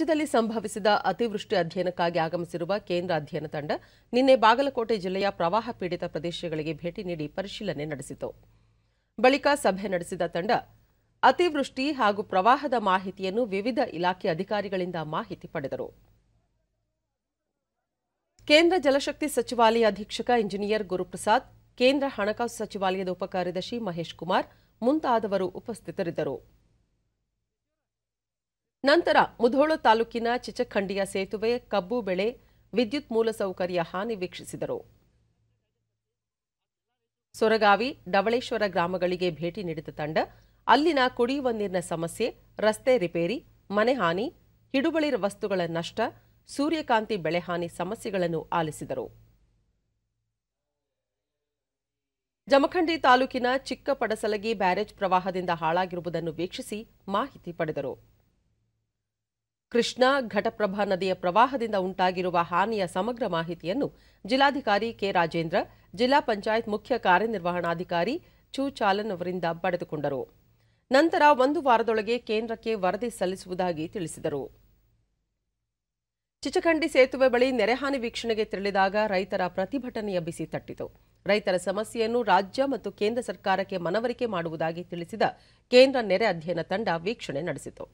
ರಾಜ್ಯದಲ್ಲಿ ಸಂಭವಿಸಿದ ಅತಿವೃಷ್ಟಿ ಅಧ್ಯಯನಕ್ಕಾಗಿ ಆಗಮಿಸಿರುವ ಕೇಂದ್ರ ಅಧ್ಯಯನ ತಂಡ ನಿನ್ನೆ ಬಾಗಲಕೋಟೆ ಜಿಲ್ಲೆಯ ಪ್ರವಾಹ ಪೀಡಿತ ಪ್ರದೇಶಗಳಿಗೆ ಭೇಟಿ ನೀಡಿ ಪರಿಶೀಲನೆ ನಡೆಸಿತು ಬಳಿಕ ಸಭೆ ನಡೆಸಿದ ತಂಡ ಅತಿವೃಷ್ಟಿ ಹಾಗೂ ಪ್ರವಾಹದ ಮಾಹಿತಿಯನ್ನು ವಿವಿಧ ಇಲಾಖೆ ಅಧಿಕಾರಿಗಳಿಂದ ಮಾಹಿತಿ ಪಡೆದರು ಕೇಂದ್ರ ಜಲಶಕ್ತಿ ಸಚಿವಾಲಯ ಅಧೀಕ್ಷಕ ಇಂಜಿನಿಯರ್ ಗುರುಪ್ರಸಾದ್ ಕೇಂದ್ರ ಹಣಕಾಸು ಸಚಿವಾಲಯದ ಉಪಕಾರ್ಯದರ್ಶಿ ಮಹೇಶ್ ಕುಮಾರ್ ಮುಂತಾದವರು ಉಪಸ್ಥಿತರಿದ್ದರು ನಂತರ ಮುಧೋಳ ತಾಲೂಕಿನ ಚಿಚಖಂಡಿಯ ಸೇತುವೆ ಕಬ್ಬು ಬೆಳೆ ವಿದ್ಯುತ್ ಮೂಲಸೌಕರ್ಯ ಹಾನಿ ವೀಕ್ಷಿಸಿದರು ಸೊರಗಾವಿ ಡವಳೇಶ್ವರ ಗ್ರಾಮಗಳಿಗೆ ಭೇಟಿ ನೀಡಿದ ತಂಡ ಅಲ್ಲಿನ ಕುಡಿಯುವ ನೀರಿನ ಸಮಸ್ಯೆ ರಸ್ತೆ ರಿಪೇರಿ ಮನೆ ಹಾನಿ ಹಿಡುಬಳಿ ವಸ್ತುಗಳ ನಷ್ಟ ಸೂರ್ಯಕಾಂತಿ ಬೆಳೆಹಾನಿ ಸಮಸ್ಯೆಗಳನ್ನು ಆಲಿಸಿದರು ಜಮಖಂಡಿ ತಾಲೂಕಿನ ಚಿಕ್ಕಪಡಸಲಗಿ ಬ್ಯಾರೇಜ್ ಪ್ರವಾಹದಿಂದ ಹಾಳಾಗಿರುವುದನ್ನು ವೀಕ್ಷಿಸಿ ಮಾಹಿತಿ ಪಡೆದರು ಕೃಷ್ಣಾ ಘಟಪ್ರಭಾ ನದಿಯ ಪ್ರವಾಹದಿಂದ ಉಂಟಾಗಿರುವ ಹಾನಿಯ ಸಮಗ್ರ ಮಾಹಿತಿಯನ್ನು ಜಿಲ್ಲಾಧಿಕಾರಿ ಕೆ ರಾಜೇಂದ್ರ ಜಿಲ್ಲಾ ಪಂಚಾಯತ್ ಮುಖ್ಯ ಕಾರ್ಯನಿರ್ವಹಣಾಧಿಕಾರಿ ಚು ಚಾಲನ್ ಅವರಿಂದ ಪಡೆದುಕೊಂಡರು ನಂತರ ಒಂದು ವಾರದೊಳಗೆ ಕೇಂದ್ರಕ್ಕೆ ವರದಿ ಸಲ್ಲಿಸುವುದಾಗಿ ತಿಳಿಸಿದರು ಚಿಚಖಂಡಿ ಸೇತುವೆ ಬಳಿ ನೆರೆಹಾನಿ ವೀಕ್ಷಣೆಗೆ ತೆರಳಿದಾಗ ರೈತರ ಪ್ರತಿಭಟನೆಯ ಬಿಸಿ ತಟ್ಟಿತು ರೈತರ ಸಮಸ್ಯೆಯನ್ನು ರಾಜ್ಯ ಮತ್ತು ಕೇಂದ್ರ ಸರ್ಕಾರಕ್ಕೆ ಮನವರಿಕೆ ಮಾಡುವುದಾಗಿ ತಿಳಿಸಿದ ಕೇಂದ್ರ ನೆರೆ ಅಧ್ಯಯನ ತಂಡ ವೀಕ್ಷಣೆ ನಡೆಸಿತು